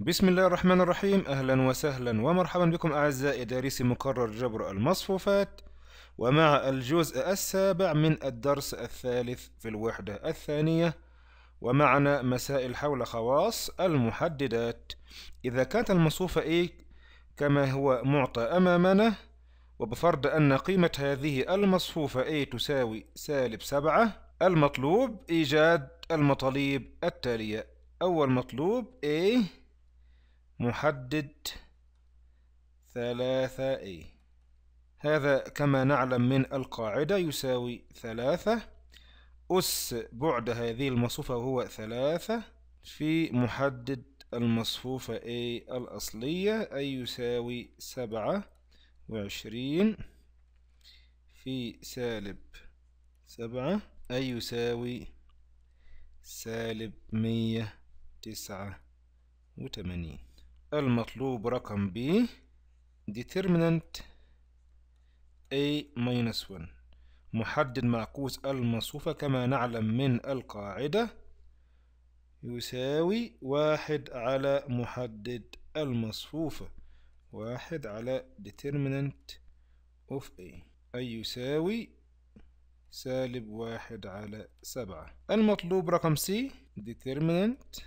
بسم الله الرحمن الرحيم أهلا وسهلا ومرحبا بكم أعزائي دارسي مكرر جبر المصفوفات ومع الجزء السابع من الدرس الثالث في الوحدة الثانية ومعنا مسائل حول خواص المحددات إذا كانت المصفوفة A إيه كما هو معطى أمامنا وبفرض أن قيمة هذه المصفوفة A إيه تساوي سالب سبعة المطلوب إيجاد المطالب التالية أول مطلوب A إيه؟ محدد ثلاثة A هذا كما نعلم من القاعدة يساوي ثلاثة أس بعد هذه المصفوفة هو ثلاثة في محدد المصفوفة A الأصلية أي يساوي سبعة وعشرين في سالب سبعة أي يساوي سالب مية تسعة وتمانين المطلوب رقم B determinant A minus 1 محدد معكوس المصفوفة كما نعلم من القاعدة يساوي واحد على محدد المصفوفة واحد على determinant of A أي يساوي سالب واحد على سبعة المطلوب رقم C determinant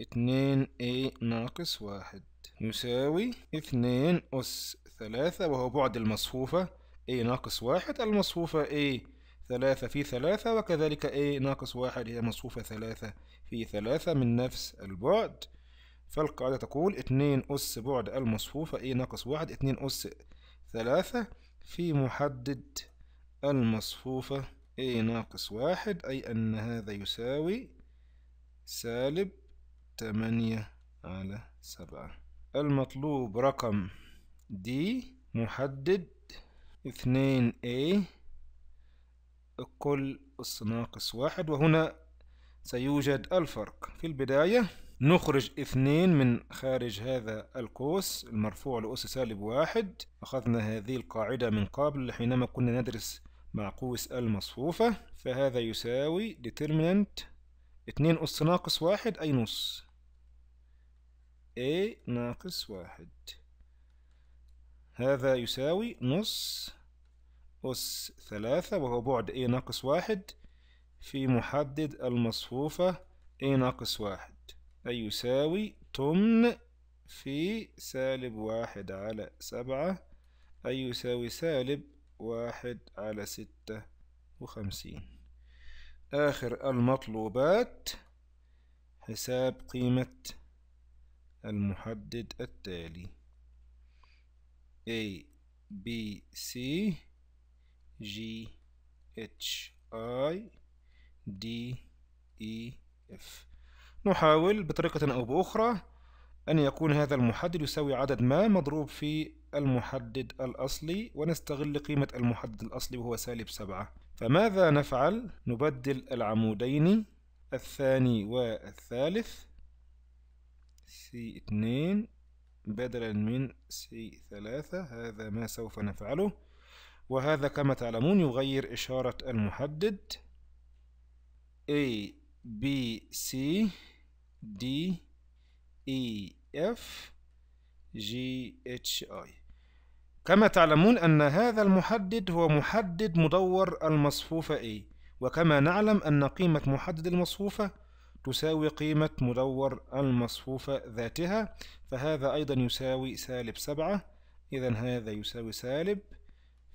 اثنين A ناقص واحد يساوي اثنين أس ثلاثة وهو بعد المصفوفة A ناقص واحد المصفوفة A ثلاثة في ثلاثة وكذلك A ناقص واحد هي مصفوفة ثلاثة في ثلاثة من نفس البعد فالقاعدة تقول اثنين أس بعد المصفوفة A ناقص واحد اثنين أس ثلاثة في محدد المصفوفة A ناقص واحد أي أن هذا يساوي سالب 8 على 7 المطلوب رقم D محدد 2A كل أس ناقص 1 وهنا سيوجد الفرق في البداية نخرج 2 من خارج هذا القوس المرفوع لأس سالب 1 أخذنا هذه القاعدة من قبل حينما كنا ندرس معقوس المصفوفة فهذا يساوي determinant 2 أس ناقص 1 أي نص A نعم. ناقص واحد هذا يساوي نص أس ثلاثة وهو بعد A ناقص واحد في محدد المصفوفة A ناقص واحد أي يساوي طن في سالب واحد على سبعة أي يساوي سالب واحد على ستة وخمسين آخر المطلوبات حساب قيمة المحدد التالي A B C G H I D E F نحاول بطريقة أو بأخرى أن يكون هذا المحدد يساوي عدد ما مضروب في المحدد الأصلي ونستغل قيمة المحدد الأصلي وهو سالب سبعة فماذا نفعل؟ نبدل العمودين الثاني والثالث سي اتنين بدلا من سي ثلاثة هذا ما سوف نفعله وهذا كما تعلمون يغير إشارة المحدد A B C D E F G H I كما تعلمون أن هذا المحدد هو محدد مدور المصفوفة A وكما نعلم أن قيمة محدد المصفوفة تساوي قيمة مدور المصفوفة ذاتها فهذا أيضا يساوي سالب سبعة إذا هذا يساوي سالب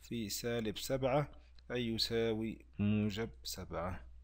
في سالب سبعة أي يساوي موجب سبعة